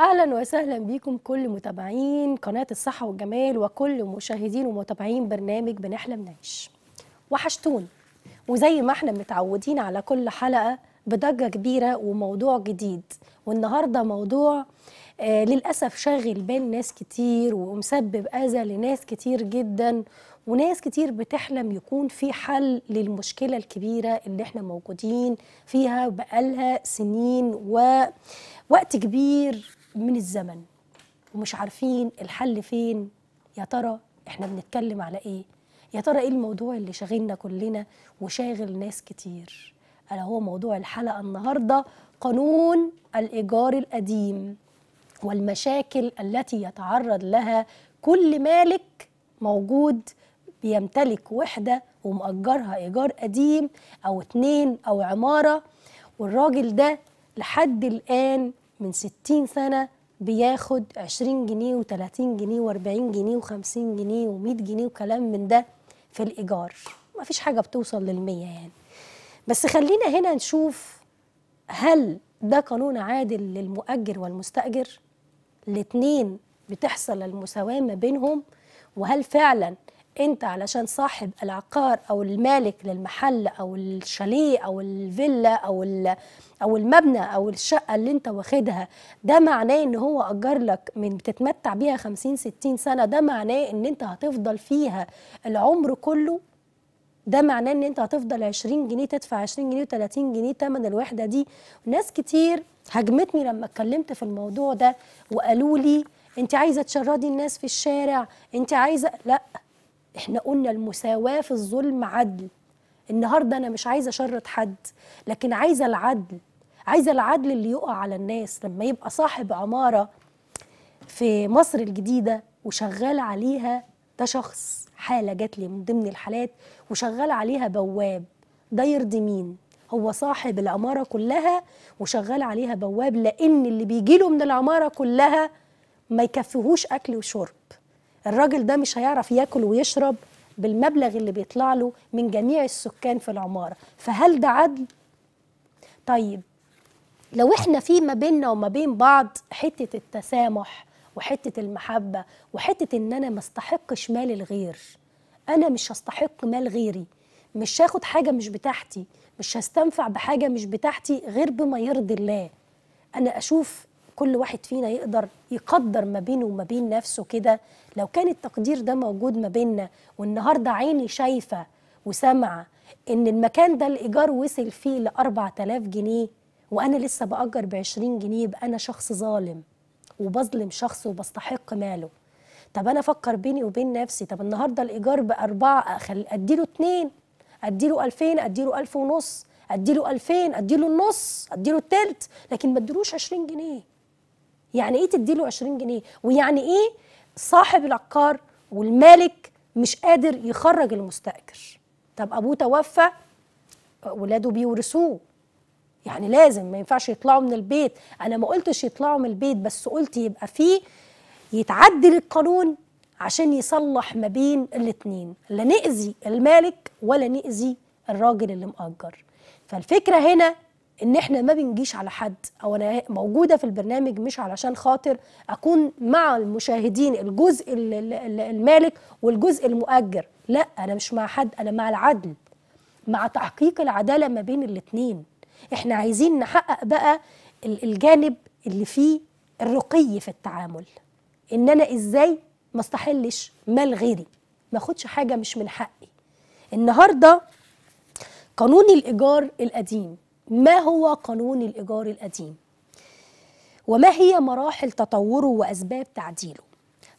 اهلا وسهلا بيكم كل متابعين قناه الصحه والجمال وكل مشاهدين ومتابعين برنامج بنحلم نعيش وحشتون وزي ما احنا متعودين على كل حلقه بضجه كبيره وموضوع جديد والنهارده موضوع آه للأسف شاغل بال ناس كتير ومسبب أذى لناس كتير جدا وناس كتير بتحلم يكون في حل للمشكلة الكبيرة اللي احنا موجودين فيها بقالها سنين ووقت كبير من الزمن ومش عارفين الحل فين يا ترى احنا بنتكلم على ايه يا ترى ايه الموضوع اللي شاغلنا كلنا وشاغل ناس كتير الا هو موضوع الحلقه النهارده قانون الايجار القديم والمشاكل التي يتعرض لها كل مالك موجود بيمتلك وحدة ومأجرها إيجار قديم أو اتنين أو عمارة والراجل ده لحد الآن من ستين سنة بياخد عشرين جنيه وتلاتين جنيه واربعين جنيه وخمسين جنيه ومية جنيه وكلام من ده في الإيجار مفيش حاجة بتوصل للمية يعني بس خلينا هنا نشوف هل ده قانون عادل للمؤجر والمستأجر؟ الاثنين بتحصل المساواه ما بينهم وهل فعلا انت علشان صاحب العقار او المالك للمحل او الشاليه او الفيلا او او المبنى او الشقه اللي انت واخدها ده معناه ان هو اجر لك من بتتمتع بيها 50 60 سنه ده معناه ان انت هتفضل فيها العمر كله ده معناه ان انت هتفضل 20 جنيه تدفع 20 جنيه و30 جنيه ثمن الوحده دي ناس كتير هاجمتني لما اتكلمت في الموضوع ده وقالوا لي انت عايزه تشردي الناس في الشارع انت عايزه لا احنا قلنا المساواه في الظلم عدل النهارده انا مش عايزه اشرد حد لكن عايزه العدل عايزه العدل اللي يقع على الناس لما يبقى صاحب عماره في مصر الجديده وشغال عليها ده شخص حاله جات لي من ضمن الحالات وشغال عليها بواب ده يرضي مين هو صاحب العماره كلها وشغال عليها بواب لان اللي بيجي له من العماره كلها ما يكفيهوش اكل وشرب الراجل ده مش هيعرف ياكل ويشرب بالمبلغ اللي بيطلع له من جميع السكان في العماره فهل ده عدل طيب لو احنا في ما بيننا وما بين بعض حته التسامح وحته المحبه وحته ان انا ما استحقش مال الغير انا مش هستحق مال غيري مش هاخد حاجه مش بتاعتي مش هستنفع بحاجه مش بتاعتي غير بما يرضي الله انا اشوف كل واحد فينا يقدر يقدر ما بينه وما بين نفسه كده لو كان التقدير ده موجود ما بيننا والنهارده عيني شايفه وسامعه ان المكان ده الايجار وصل فيه ل 4000 جنيه وانا لسه باجر ب 20 جنيه يبقى انا شخص ظالم وبظلم شخص وبستحق ماله طب انا افكر بيني وبين نفسي طب النهارده الايجار باربعه اخلي اديله اتنين اديله 2000 اديله 1000 ونص اديله 2000 اديله النص اديله التلت لكن ما اديلوش 20 جنيه يعني ايه تديله 20 جنيه ويعني ايه صاحب العقار والمالك مش قادر يخرج المستاجر طب ابوه توفى ولاده بيورثوه يعني لازم ما ينفعش يطلعوا من البيت انا ما قلتش يطلعوا من البيت بس قلت يبقى فيه يتعدل القانون عشان يصلح ما بين الاتنين لا نأذي المالك ولا نأذي الراجل اللي مأجر فالفكرة هنا ان احنا ما بنجيش على حد او انا موجوده في البرنامج مش علشان خاطر اكون مع المشاهدين الجزء المالك والجزء المؤجر لا انا مش مع حد انا مع العدل مع تحقيق العداله ما بين الاثنين احنا عايزين نحقق بقى الجانب اللي فيه الرقي في التعامل ان انا ازاي ما استحلش مال غيري ما اخدش حاجه مش من حقي النهارده قانون الايجار القديم ما هو قانون الايجار القديم وما هي مراحل تطوره واسباب تعديله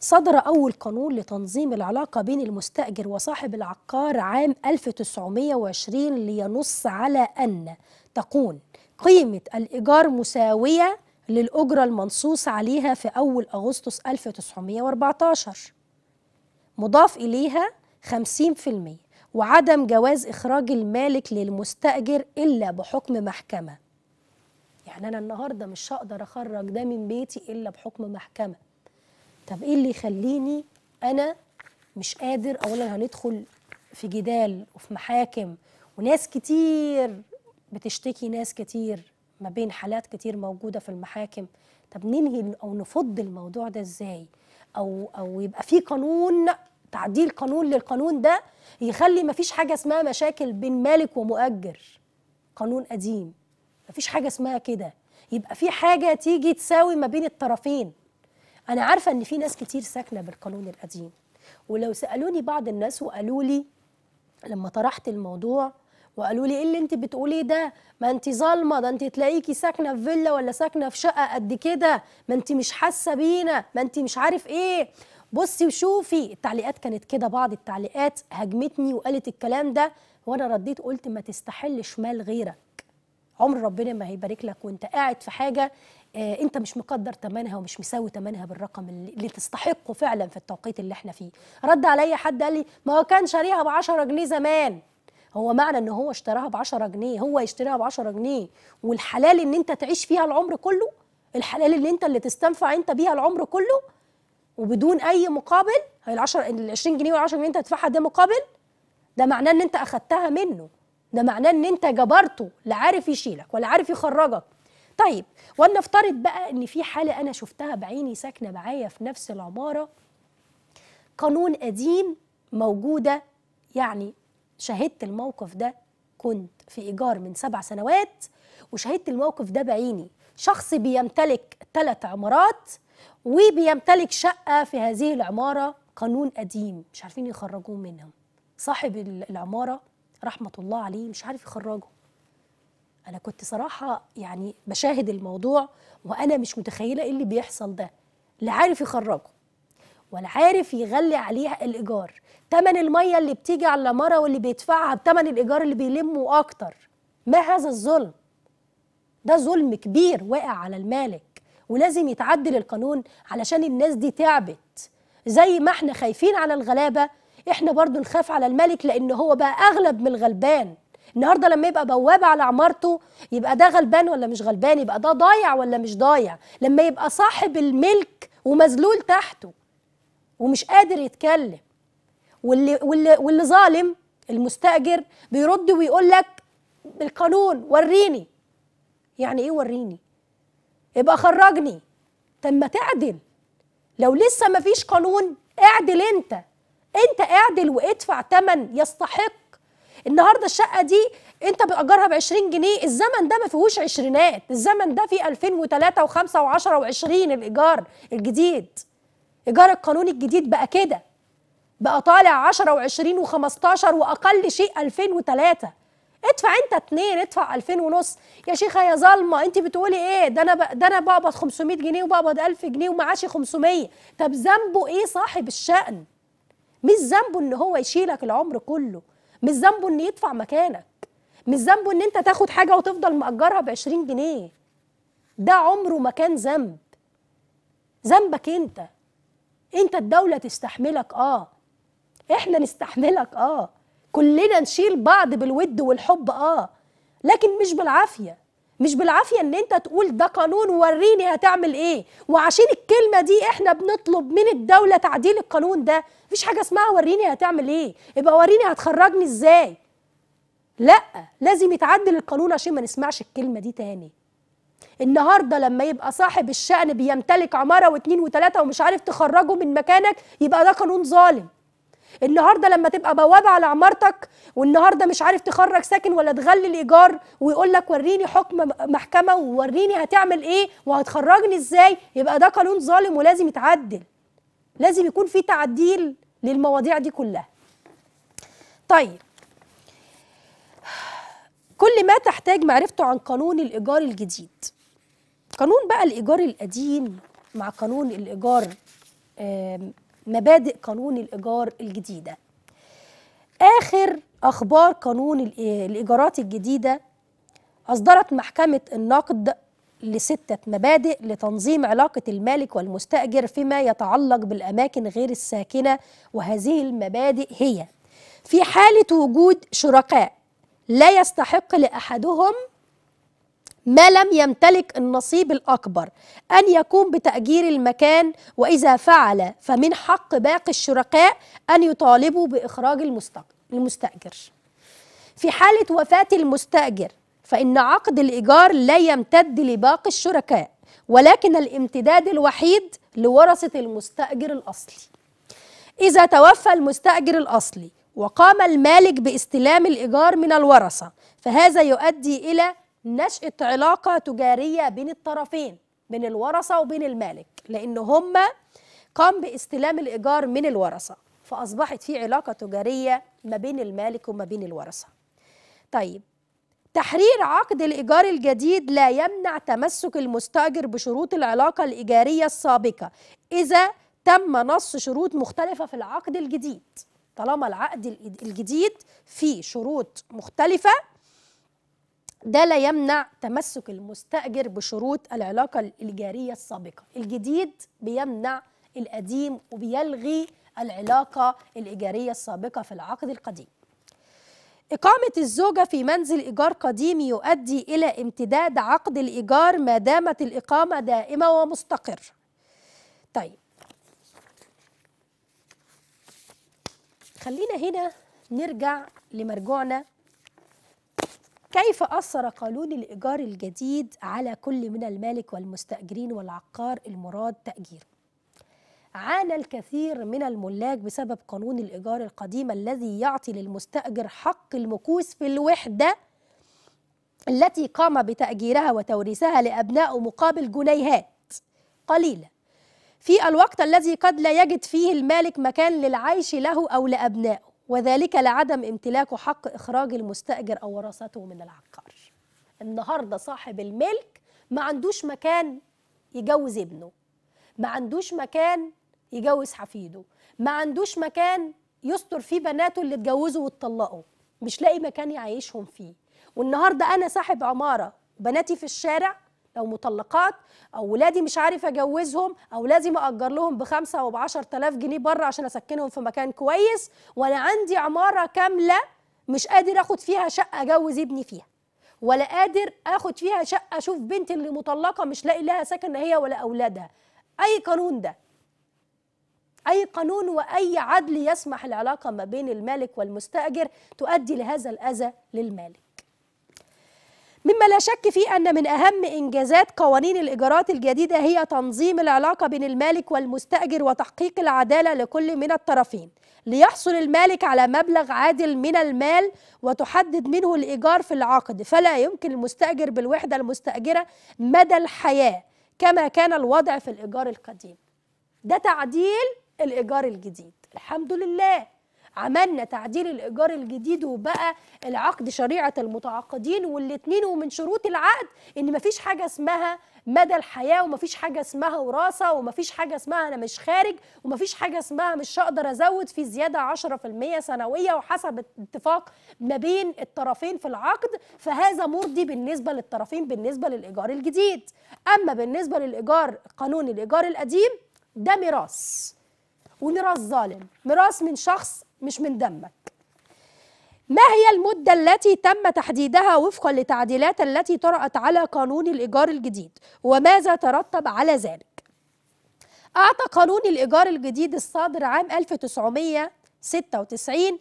صدر أول قانون لتنظيم العلاقة بين المستأجر وصاحب العقار عام 1920 لينص على أن تكون قيمة الإيجار مساوية للأجرة المنصوص عليها في أول أغسطس 1914 مضاف إليها 50% وعدم جواز إخراج المالك للمستأجر إلا بحكم محكمة يعني أنا النهاردة مش هقدر أخرج ده من بيتي إلا بحكم محكمة طب إيه اللي يخليني أنا مش قادر أولا هندخل في جدال وفي محاكم وناس كتير بتشتكي ناس كتير ما بين حالات كتير موجودة في المحاكم طب ننهي أو نفض الموضوع ده إزاي أو, أو يبقى في قانون تعديل قانون للقانون ده يخلي ما فيش حاجة اسمها مشاكل بين مالك ومؤجر قانون قديم ما فيش حاجة اسمها كده يبقى في حاجة تيجي تساوي ما بين الطرفين أنا عارفة إن في ناس كتير ساكنة بالقانون القديم ولو سألوني بعض الناس وقالوا لي لما طرحت الموضوع وقالوا لي ايه اللي انت بتقوليه ده ما انت ظالمه ده انت تلاقيكي ساكنه في فيلا ولا ساكنه في شقه قد كده ما انت مش حاسه بينا ما انت مش عارف ايه بصي وشوفي التعليقات كانت كده بعض التعليقات هاجمتني وقالت الكلام ده وانا رديت قلت ما تستحلش مال غيرك عمر ربنا ما هيبارك لك وانت قاعد في حاجه آه انت مش مقدر ثمنها ومش مساوي ثمنها بالرقم اللي, اللي تستحقه فعلا في التوقيت اللي احنا فيه رد عليا حد قال لي ما هو كان شاريها ب 10 جنيه زمان هو معنى ان هو اشتراها ب 10 جنيه هو يشتريها ب 10 جنيه والحلال ان انت تعيش فيها العمر كله الحلال اللي انت اللي تستنفع انت بيها العمر كله وبدون اي مقابل هي ال 10 ال 20 جنيه وال 10 جنيه انت هتدفعها ده مقابل ده معناه ان انت اخذتها منه ده معناه ان انت جبرته لا عارف يشيلك ولا عارف يخرجك طيب ولنفترض بقى ان في حاله انا شفتها بعيني ساكنه معايا في نفس العماره قانون قديم موجوده يعني شهدت الموقف ده كنت في إيجار من سبع سنوات وشهدت الموقف ده بعيني شخص بيمتلك ثلاث عمارات وبيمتلك شقة في هذه العمارة قانون قديم مش عارفين يخرجوه منها صاحب العمارة رحمة الله عليه مش عارف يخرجه أنا كنت صراحة يعني بشاهد الموضوع وأنا مش متخيلة إيه اللي بيحصل ده لا عارف يخرجه ولا عارف يغلي عليها الايجار تمن الميه اللي بتيجي على العماره واللي بيدفعها بتمن الايجار اللي بيلمه اكتر ما هذا الظلم ده ظلم كبير واقع على المالك ولازم يتعدل القانون علشان الناس دي تعبت زي ما احنا خايفين على الغلابه احنا برضو نخاف على الملك لان هو بقى اغلب من الغلبان النهارده لما يبقى بوابه على عمارته يبقى ده غلبان ولا مش غلبان يبقى ده ضايع ولا مش ضايع لما يبقى صاحب الملك ومذلول تحته ومش قادر يتكلم واللي واللي واللي ظالم المستاجر بيرد ويقول لك بالقانون وريني يعني ايه وريني يبقى خرجني طب ما تعدل لو لسه ما فيش قانون اعدل انت انت اعدل وادفع ثمن يستحق النهارده الشقه دي انت بتاجرها ب 20 جنيه الزمن ده ما فيهوش عشرينات الزمن ده فيه 2003 و5 و10 و20 الايجار الجديد ايجار القانون الجديد بقى كده بقى طالع 10 و20 و15 واقل شيء 2003 ادفع انت اتنين ادفع الفين ونص يا شيخه يا ظالمه انت بتقولي ايه ده انا ب... ده انا بقبض 500 جنيه وبقبض 1000 جنيه ومعاشي 500 طب ذنبه ايه صاحب الشأن مش ذنبه ان هو يشيلك العمر كله مش ذنبه ان يدفع مكانك مش ذنبه ان انت تاخد حاجه وتفضل مأجرها ب 20 جنيه ده عمره ما كان ذنب ذنبك انت انت الدوله تستحملك اه احنا نستحملك اه كلنا نشيل بعض بالود والحب اه لكن مش بالعافيه مش بالعافيه ان انت تقول ده قانون وريني هتعمل ايه وعشان الكلمه دي احنا بنطلب من الدوله تعديل القانون ده مفيش حاجه اسمها وريني هتعمل ايه يبقى وريني هتخرجني ازاي لا لازم يتعدل القانون عشان ما نسمعش الكلمه دي تاني النهارده لما يبقى صاحب الشأن بيمتلك عماره واثنين وثلاثه ومش عارف تخرجه من مكانك يبقى ده قانون ظالم. النهارده لما تبقى بوابه على عمارتك والنهارده مش عارف تخرج ساكن ولا تغلي الايجار ويقول لك وريني حكم محكمه ووريني هتعمل ايه وهتخرجني ازاي يبقى ده قانون ظالم ولازم يتعدل. لازم يكون في تعديل للمواضيع دي كلها. طيب كل ما تحتاج معرفته عن قانون الإيجار الجديد قانون بقى الإيجار القديم مع قانون الإيجار مبادئ قانون الإيجار الجديدة آخر أخبار قانون الإيجارات الجديدة أصدرت محكمة النقد لستة مبادئ لتنظيم علاقة المالك والمستأجر فيما يتعلق بالأماكن غير الساكنة وهذه المبادئ هي في حالة وجود شركاء لا يستحق لأحدهم ما لم يمتلك النصيب الأكبر أن يقوم بتأجير المكان وإذا فعل فمن حق باقي الشركاء أن يطالبوا بإخراج المستأجر في حالة وفاة المستأجر فإن عقد الإيجار لا يمتد لباقي الشركاء ولكن الامتداد الوحيد لورثة المستأجر الأصلي إذا توفى المستأجر الأصلي وقام المالك باستلام الإيجار من الورثة فهذا يؤدي إلى نشأة علاقة تجارية بين الطرفين بين الورثة وبين المالك لأن هما قام باستلام الإيجار من الورثة فأصبحت في علاقة تجارية ما بين المالك وما بين الورثة طيب تحرير عقد الإيجار الجديد لا يمنع تمسك المستأجر بشروط العلاقة الإيجارية السابقة إذا تم نص شروط مختلفة في العقد الجديد طالما العقد الجديد فيه شروط مختلفة ده لا يمنع تمسك المستأجر بشروط العلاقة الإيجارية السابقة الجديد بيمنع القديم وبيلغي العلاقة الإيجارية السابقة في العقد القديم إقامة الزوجة في منزل إيجار قديم يؤدي إلى امتداد عقد الإيجار ما دامت الإقامة دائمة ومستقرة طيب خلينا هنا نرجع لمرجوعنا كيف أثر قانون الإيجار الجديد على كل من المالك والمستأجرين والعقار المراد تأجيره؟ عانى الكثير من الملاك بسبب قانون الإيجار القديم الذي يعطي للمستأجر حق المكوس في الوحدة التي قام بتأجيرها وتوريثها لأبنائه مقابل جنيهات قليلة في الوقت الذي قد لا يجد فيه المالك مكان للعيش له أو لأبنائه وذلك لعدم امتلاكه حق إخراج المستأجر أو ورثته من العقار النهاردة صاحب الملك ما عندوش مكان يجوز ابنه ما عندوش مكان يجوز حفيده ما عندوش مكان يستر فيه بناته اللي اتجوزوا واتطلقوا مش لاقي مكان يعيشهم فيه والنهارده انا صاحب عماره بناتي في الشارع لو مطلقات او ولادي مش عارف اجوزهم او لازم اجر لهم بخمسة او بعشر تلاف جنيه بره عشان اسكنهم في مكان كويس وانا عندي عماره كامله مش قادر اخد فيها شقه اجوز ابني فيها ولا قادر اخد فيها شقه اشوف بنتي اللي مطلقه مش لاقي لها سكن هي ولا اولادها اي قانون ده اي قانون واي عدل يسمح العلاقه ما بين المالك والمستاجر تؤدي لهذا الاذى للمالك مما لا شك فيه أن من أهم إنجازات قوانين الإيجارات الجديدة هي تنظيم العلاقة بين المالك والمستأجر وتحقيق العدالة لكل من الطرفين ليحصل المالك على مبلغ عادل من المال وتحدد منه الإيجار في العقد فلا يمكن المستأجر بالوحدة المستأجرة مدى الحياة كما كان الوضع في الإيجار القديم ده تعديل الإيجار الجديد الحمد لله عملنا تعديل الايجار الجديد وبقى العقد شريعه المتعاقدين والاثنين ومن شروط العقد ان مفيش حاجه اسمها مدى الحياه ومفيش حاجه اسمها وراثه ومفيش حاجه اسمها انا مش خارج ومفيش حاجه اسمها مش هقدر ازود في زياده 10% سنويه وحسب اتفاق ما بين الطرفين في العقد فهذا مرضي بالنسبه للطرفين بالنسبه للايجار الجديد اما بالنسبه للايجار قانون الايجار القديم ده ميراث وميراث ظالم ميراث من شخص مش من دمك ما هي المدة التي تم تحديدها وفقا لتعديلات التي طرأت على قانون الإيجار الجديد وماذا ترتب على ذلك أعطى قانون الإيجار الجديد الصادر عام 1996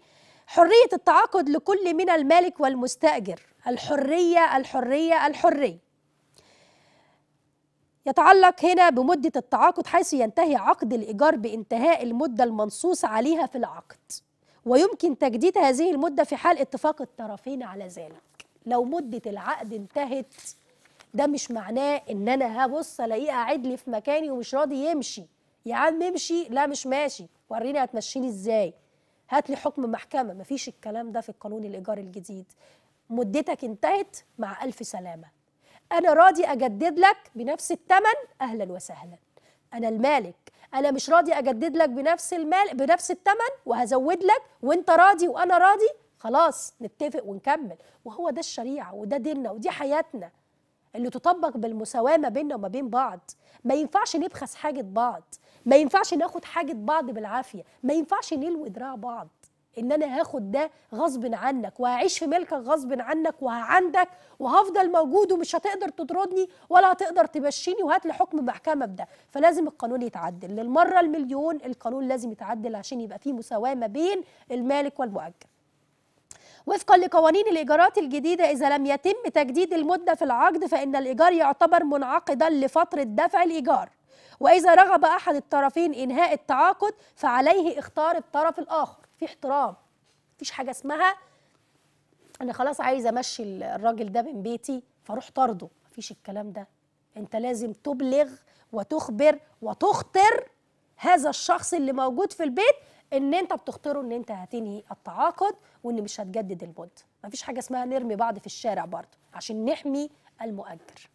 حرية التعاقد لكل من المالك والمستأجر الحرية الحرية الحرية يتعلق هنا بمدة التعاقد حيث ينتهي عقد الإيجار بانتهاء المدة المنصوص عليها في العقد ويمكن تجديد هذه المدة في حال اتفاق الطرفين على ذلك لو مدة العقد انتهت ده مش معناه ان انا هبص الاقيه قاعد لي في مكاني ومش راضي يمشي يا عم امشي لا مش ماشي وريني هتمشيني ازاي هات لي حكم محكمه مفيش الكلام ده في القانون الايجار الجديد مدتك انتهت مع الف سلامه انا راضي اجدد لك بنفس الثمن اهلا وسهلا انا المالك انا مش راضي اجدد لك بنفس المال بنفس الثمن وهزود لك وانت راضي وانا راضي خلاص نتفق ونكمل وهو ده الشريعه وده ديننا ودي حياتنا اللي تطبق بالمساواه ما بيننا وما بين بعض ما ينفعش نبخس حاجه بعض ما ينفعش ناخد حاجه بعض بالعافيه ما ينفعش نلوي دراع بعض ان انا هاخد ده غصب عنك وهعيش في ملكك غصب عنك وهعندك وهفضل موجود ومش هتقدر تطردني ولا هتقدر تمشيني وهات لي حكم محكمه بده فلازم القانون يتعدل للمره المليون القانون لازم يتعدل عشان يبقى فيه مساواه ما بين المالك والمؤجر وفقا لقوانين الإيجارات الجديدة إذا لم يتم تجديد المدة في العقد فإن الإيجار يعتبر منعقدا لفترة دفع الإيجار وإذا رغب أحد الطرفين إنهاء التعاقد فعليه اختار الطرف الآخر في احترام مفيش حاجه اسمها انا خلاص عايزه امشي الراجل ده من بيتي فاروح طرده مفيش الكلام ده انت لازم تبلغ وتخبر وتخطر هذا الشخص اللي موجود في البيت ان انت بتخطره ان انت هتنهي التعاقد وان مش هتجدد البند مفيش حاجه اسمها نرمي بعض في الشارع برضه عشان نحمي المؤجر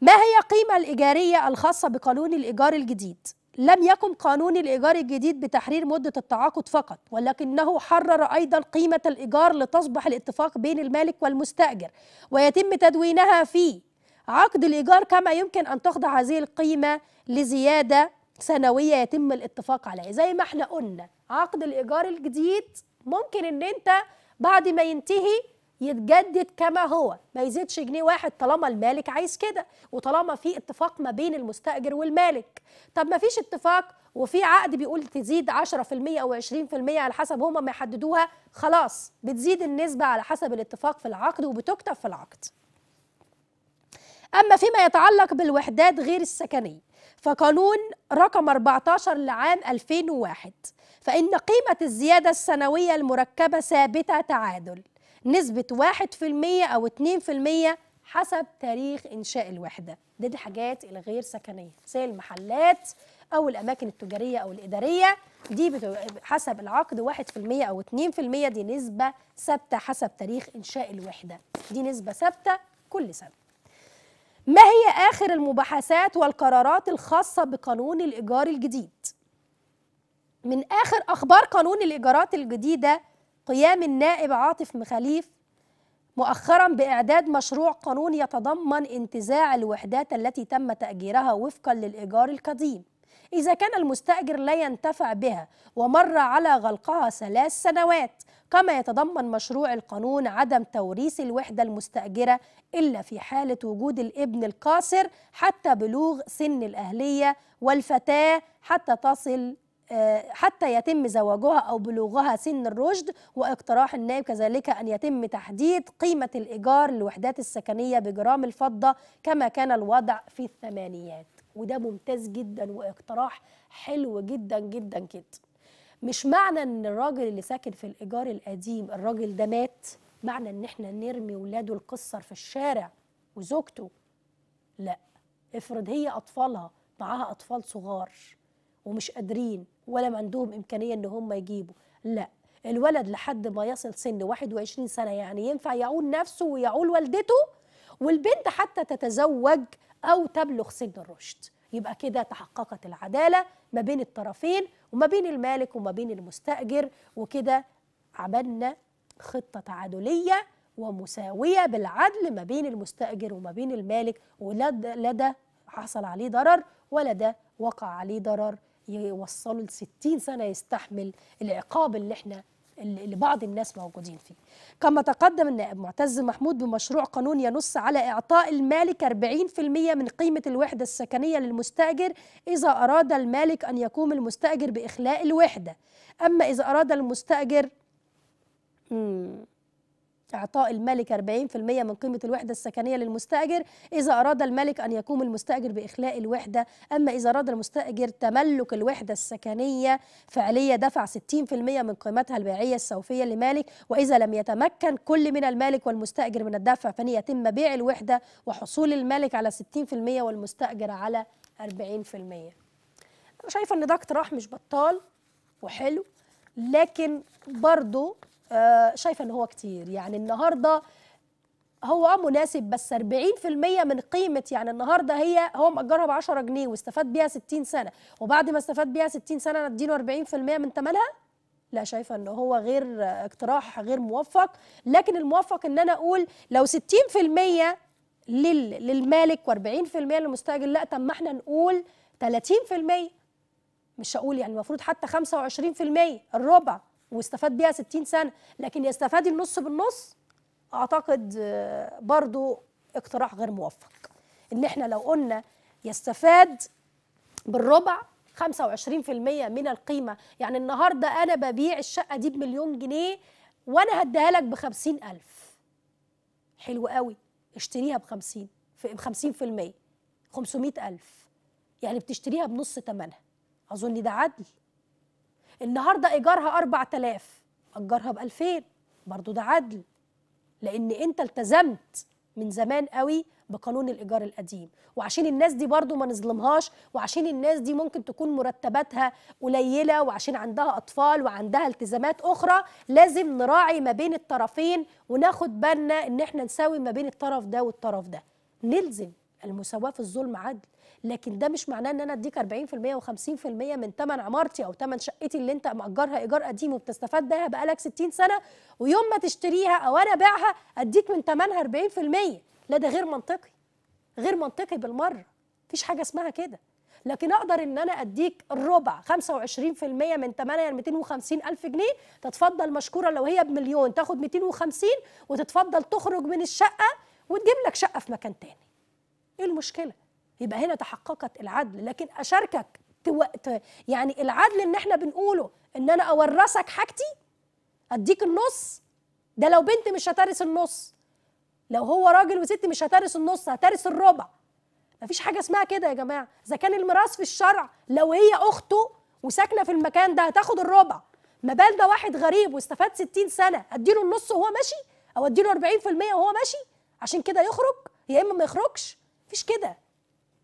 ما هي القيمه الايجاريه الخاصه بقانون الايجار الجديد لم يقم قانون الإيجار الجديد بتحرير مدة التعاقد فقط ولكنه حرر أيضا قيمة الإيجار لتصبح الاتفاق بين المالك والمستأجر ويتم تدوينها في عقد الإيجار كما يمكن أن تخضع هذه القيمة لزيادة سنوية يتم الاتفاق عليها زي ما احنا قلنا عقد الإيجار الجديد ممكن أن أنت بعد ما ينتهي يتجدد كما هو ما يزيدش جنيه واحد طالما المالك عايز كده وطالما في اتفاق ما بين المستأجر والمالك طب ما فيش اتفاق وفي عقد بيقول تزيد 10% او 20% على حسب هما ما يحددوها خلاص بتزيد النسبة على حسب الاتفاق في العقد وبتكتب في العقد أما فيما يتعلق بالوحدات غير السكنية فقانون رقم 14 لعام 2001 فإن قيمة الزيادة السنوية المركبة ثابتة تعادل نسبة 1% أو 2% حسب تاريخ إنشاء الوحدة دي الحاجات الغير سكنية زي المحلات أو الأماكن التجارية أو الإدارية دي حسب العقد 1% أو 2% دي نسبة ثابتة حسب تاريخ إنشاء الوحدة دي نسبة ثابتة كل سنة ما هي آخر المباحثات والقرارات الخاصة بقانون الإيجار الجديد؟ من آخر أخبار قانون الإيجارات الجديدة قيام النائب عاطف مخاليف مؤخرا بإعداد مشروع قانون يتضمن انتزاع الوحدات التي تم تأجيرها وفقا للإيجار القديم إذا كان المستأجر لا ينتفع بها ومر على غلقها ثلاث سنوات كما يتضمن مشروع القانون عدم توريث الوحدة المستأجرة إلا في حالة وجود الابن القاصر حتى بلوغ سن الأهلية والفتاة حتى تصل حتى يتم زواجها أو بلوغها سن الرشد واقتراح النائب كذلك أن يتم تحديد قيمة الإيجار للوحدات السكنية بجرام الفضة كما كان الوضع في الثمانيات وده ممتاز جدا واقتراح حلو جدا جدا جدا مش معنى ان الراجل اللي ساكن في الايجار القديم الراجل ده مات معنى ان احنا نرمي ولاده القصر في الشارع وزوجته لا افرض هي اطفالها معاها اطفال صغار ومش قادرين ولا ما عندهم امكانيه ان هم يجيبوا لا الولد لحد ما يصل سن 21 سنه يعني ينفع يعول نفسه ويعول والدته والبنت حتى تتزوج او تبلغ سن الرشد يبقى كده تحققت العداله ما بين الطرفين وما بين المالك وما بين المستاجر وكده عملنا خطه تعادليه ومساويه بالعدل ما بين المستاجر وما بين المالك ولا ده حصل عليه ضرر ولا ده وقع عليه ضرر يوصلوا ل 60 سنه يستحمل العقاب اللي احنا اللي بعض الناس موجودين فيه كما تقدم النائب معتز محمود بمشروع قانون ينص على إعطاء المالك 40% من قيمة الوحدة السكنية للمستأجر إذا أراد المالك أن يقوم المستأجر بإخلاء الوحدة أما إذا أراد المستأجر مم. إعطاء الملك 40% من قيمة الوحدة السكنية للمستأجر إذا أراد الملك أن يقوم المستأجر بإخلاء الوحدة أما إذا أراد المستأجر تملك الوحدة السكنية فعليا دفع 60% من قيمتها البيعية السوفية لمالك وإذا لم يتمكن كل من المالك والمستأجر من الدفع فان يتم بيع الوحدة وحصول المالك على 60% والمستأجر على 40% أنا شايفة إن ده اقتراح مش بطال وحلو لكن برضه آه، شايفه ان هو كتير يعني النهارده هو آه مناسب بس 40% من قيمه يعني النهارده هي هو مأجرها ب 10 جنيه واستفاد بيها 60 سنه وبعد ما استفاد بيها 60 سنه اديله 40% من ثمنها لا شايفه ان هو غير اقتراح غير موفق لكن الموفق ان انا اقول لو 60% للمالك و40% للمستاجر لا طب ما احنا نقول 30% مش هقول يعني المفروض حتى 25% الربع واستفاد بيها 60 سنه لكن يستفاد النص بالنص اعتقد آه، برضو اقتراح غير موفق ان احنا لو قلنا يستفاد بالربع 25% من القيمه يعني النهارده انا ببيع الشقه دي بمليون جنيه وانا هديها لك ب 50000 حلو قوي اشتريها ب 50 ب 50% 500000 يعني بتشتريها بنص ثمنها اظن ده عدل النهارده ايجارها 4000 اجرها ب 2000 برضه ده عدل لان انت التزمت من زمان قوي بقانون الايجار القديم وعشان الناس دي برضو ما نظلمهاش وعشان الناس دي ممكن تكون مرتباتها قليله وعشان عندها اطفال وعندها التزامات اخرى لازم نراعي ما بين الطرفين وناخد بالنا ان احنا نساوي ما بين الطرف ده والطرف ده نلزم المساواه في الظلم عدل لكن ده مش معناه ان انا اديك 40% و50% من ثمن عمارتي او ثمن شقتي اللي انت مأجرها ايجار قديم وبتستفاد بيها بقالك 60 سنه ويوم ما تشتريها او انا ابيعها اديك من ثمنها 40% لا ده غير منطقي غير منطقي بالمره مفيش حاجه اسمها كده لكن اقدر ان انا اديك الربع 25% من ثمنها ل 250 الف جنيه تتفضل مشكوره لو هي بمليون تاخد 250 وتتفضل تخرج من الشقه وتجيب لك شقه في مكان تاني ايه المشكله يبقى هنا تحققت العدل لكن اشاركك يعني العدل ان احنا بنقوله ان انا اورثك حاجتي اديك النص ده لو بنت مش هترث النص لو هو راجل وست مش هترث النص هترث الربع مفيش حاجه اسمها كده يا جماعه اذا كان الميراث في الشرع لو هي اخته وساكنه في المكان ده هتاخد الربع ما بال ده واحد غريب واستفاد 60 سنه اديله النص وهو ماشي او اديله 40% وهو ماشي عشان كده يخرج يا اما ما يخرجش مفيش كده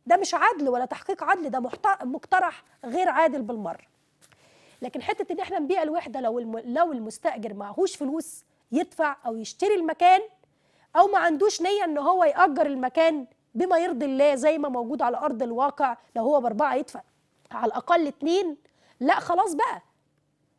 ده مش عدل ولا تحقيق عدل ده مقترح غير عادل بالمره لكن حته ان احنا نبيع الوحده لو الم... لو المستاجر معهوش فلوس يدفع او يشتري المكان او ما عندوش نيه ان هو ياجر المكان بما يرضي الله زي ما موجود على ارض الواقع لو هو باربعه يدفع على الاقل اتنين لا خلاص بقى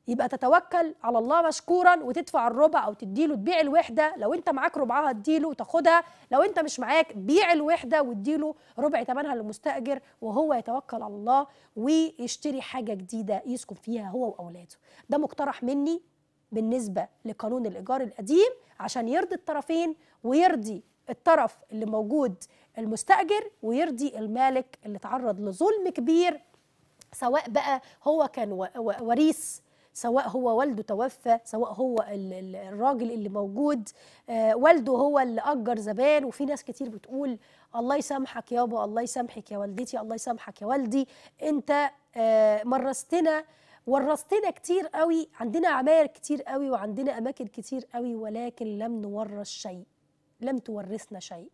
يبقى تتوكل على الله مشكورا وتدفع الربع او تديله تبيع الوحده لو انت معاك ربعها تديله وتاخدها لو انت مش معاك بيع الوحده واديله ربع ثمنها للمستاجر وهو يتوكل على الله ويشتري حاجه جديده يسكن فيها هو واولاده ده مقترح مني بالنسبه لقانون الايجار القديم عشان يرضي الطرفين ويرضي الطرف اللي موجود المستاجر ويرضي المالك اللي تعرض لظلم كبير سواء بقى هو كان وريث سواء هو والده توفى سواء هو الراجل اللي موجود آه، والده هو اللي اجر زبان وفي ناس كتير بتقول الله يسامحك يابا الله يسامحك يا والدتي الله يسامحك يا والدي انت آه، مرستنا ورثتنا كتير قوي عندنا عماير كتير قوي وعندنا اماكن كتير قوي ولكن لم نورث شيء لم تورثنا شيء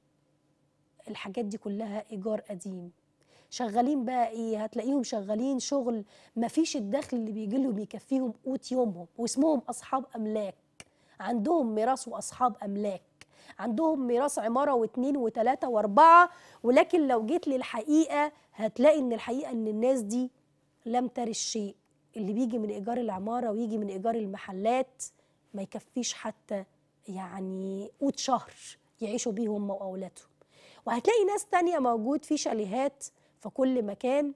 الحاجات دي كلها ايجار قديم شغالين بقى ايه هتلاقيهم شغالين شغل ما فيش الدخل اللي بيجي لهم يكفيهم قوت يومهم واسمهم اصحاب املاك عندهم ميراث واصحاب املاك عندهم ميراث عماره واثنين وثلاثه واربعه ولكن لو جيت للحقيقه هتلاقي ان الحقيقه ان الناس دي لم تر الشيء اللي بيجي من ايجار العماره ويجي من ايجار المحلات ما يكفيش حتى يعني قوت شهر يعيشوا بيه هم واولادهم وهتلاقي ناس تانية موجود في شاليهات فكل مكان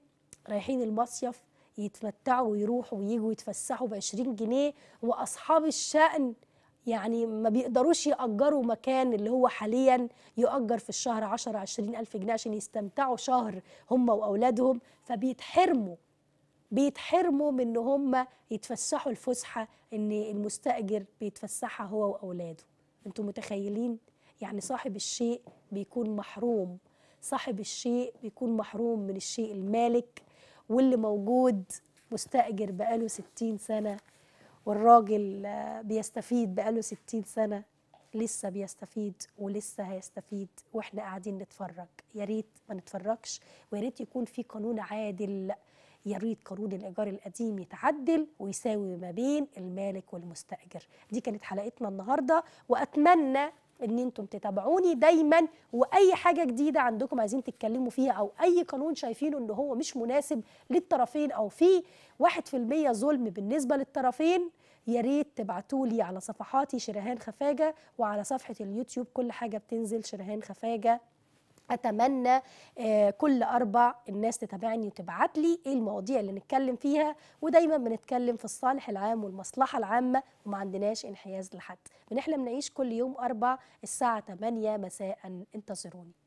رايحين المصيف يتمتعوا ويروحوا ويجوا يتفسحوا ب 20 جنيه واصحاب الشأن يعني ما بيقدروش يأجروا مكان اللي هو حاليا يؤجر في الشهر 10 20 ألف جنيه عشان يستمتعوا شهر هم وأولادهم فبيتحرموا بيتحرموا من ان هم يتفسحوا الفسحه ان المستاجر بيتفسحها هو واولاده انتم متخيلين يعني صاحب الشيء بيكون محروم صاحب الشيء بيكون محروم من الشيء المالك واللي موجود مستأجر بقاله ستين سنة والراجل آه، بيستفيد بقاله ستين سنة لسه بيستفيد ولسه هيستفيد واحنا قاعدين نتفرج يا ريت ما نتفرجش ويا ريت يكون في قانون عادل يا ريت قانون الايجار القديم يتعدل ويساوي ما بين المالك والمستاجر دي كانت حلقتنا النهارده واتمنى ان انتم تتابعوني دايما واي حاجه جديده عندكم عايزين تتكلموا فيها او اي قانون شايفينه ان هو مش مناسب للطرفين او فيه 1% ظلم بالنسبه للطرفين يا ريت تبعتوا لي على صفحاتي شرهان خفاجه وعلى صفحه اليوتيوب كل حاجه بتنزل شرهان خفاجه اتمنى آه، كل اربع الناس تتابعني وتبعت لي ايه المواضيع اللي نتكلم فيها ودايما بنتكلم في الصالح العام والمصلحه العامه وما عندناش انحياز لحد بنحلم نعيش كل يوم اربع الساعه 8 مساء انتظروني